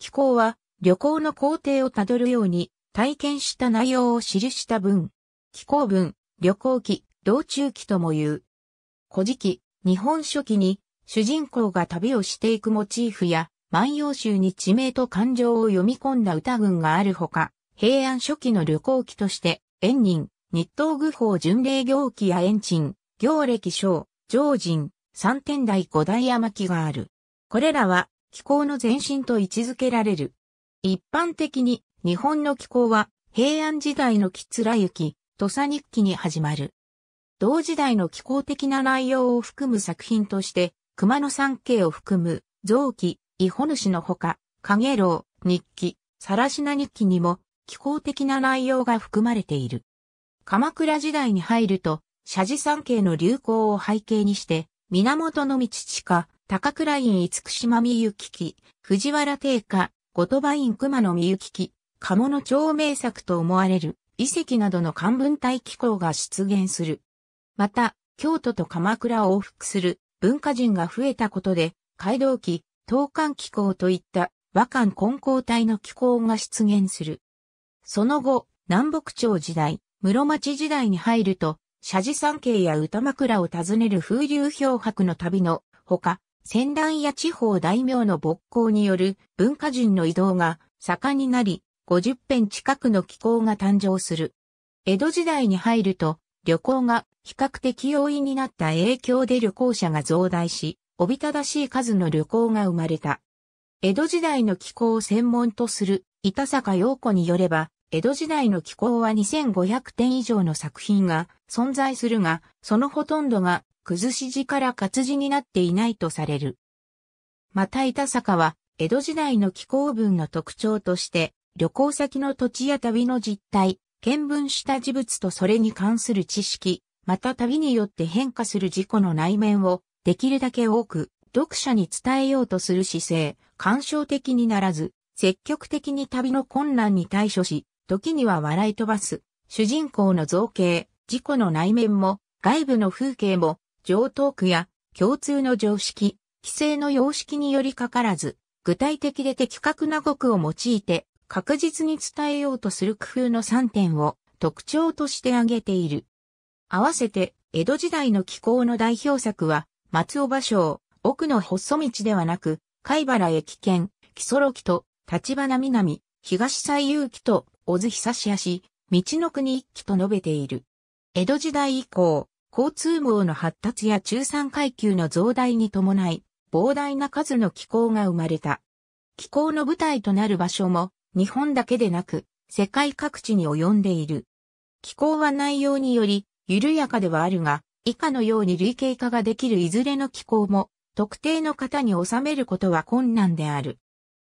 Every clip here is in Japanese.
気候は旅行の工程をたどるように体験した内容を記した文。気候文、旅行記、道中記とも言う。古事記、日本書記に主人公が旅をしていくモチーフや万葉集に地名と感情を読み込んだ歌群があるほか、平安初期の旅行記として、縁人、日東愚法巡礼行記や縁鎮、行歴章、常人、三天台五大山記がある。これらは気候の前身と位置づけられる。一般的に日本の気候は平安時代の吉貫雪、土佐日記に始まる。同時代の気候的な内容を含む作品として、熊野三景を含む、臓器、伊保主のほか、影楼、日記、しな日記にも、気候的な内容が含まれている。鎌倉時代に入ると、社寺三景の流行を背景にして、源の道地下、高倉院厳島みゆきき、藤原定家、後鳥羽院熊野みゆきき、鴨の町名作と思われる遺跡などの漢文体機構が出現する。また、京都と鎌倉を往復する文化人が増えたことで、街道期、東漢機構といった和漢混交体の機構が出現する。その後、南北朝時代、室町時代に入ると、社寺山系や歌枕を訪ねる風流漂白の旅のほか、戦乱や地方大名の勃興による文化人の移動が盛んになり、50編近くの気候が誕生する。江戸時代に入ると、旅行が比較的容易になった影響で旅行者が増大し、おびただしい数の旅行が生まれた。江戸時代の気候を専門とする板坂陽子によれば、江戸時代の気候は2500点以上の作品が存在するが、そのほとんどが崩し字から活字になっていないとされる。また板坂は、江戸時代の気候文の特徴として、旅行先の土地や旅の実態、見聞した事物とそれに関する知識、また旅によって変化する事故の内面を、できるだけ多く、読者に伝えようとする姿勢、感傷的にならず、積極的に旅の困難に対処し、時には笑い飛ばす、主人公の造形、事故の内面も、外部の風景も、上等句や共通の常識、規制の様式によりかからず、具体的で的確な語句を用いて確実に伝えようとする工夫の3点を特徴として挙げている。合わせて、江戸時代の気候の代表作は、松尾芭蕉、奥の細道ではなく、貝原駅県、木揃木と、立花南、東西遊記と、小津久し足、道の国一揆と述べている。江戸時代以降、交通網の発達や中産階級の増大に伴い、膨大な数の気候が生まれた。気候の舞台となる場所も、日本だけでなく、世界各地に及んでいる。気候は内容により、緩やかではあるが、以下のように類型化ができるいずれの気候も、特定の方に収めることは困難である。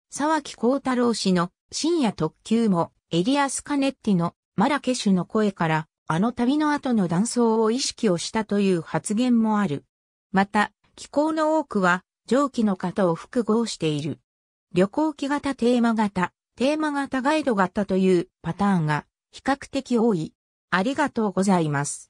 沢木幸太郎氏の深夜特急も、エリアス・カネッティのマラケシュの声から、あの旅の後の断層を意識をしたという発言もある。また、気候の多くは蒸気の型を複合している。旅行機型テーマ型、テーマ型ガイド型というパターンが比較的多い。ありがとうございます。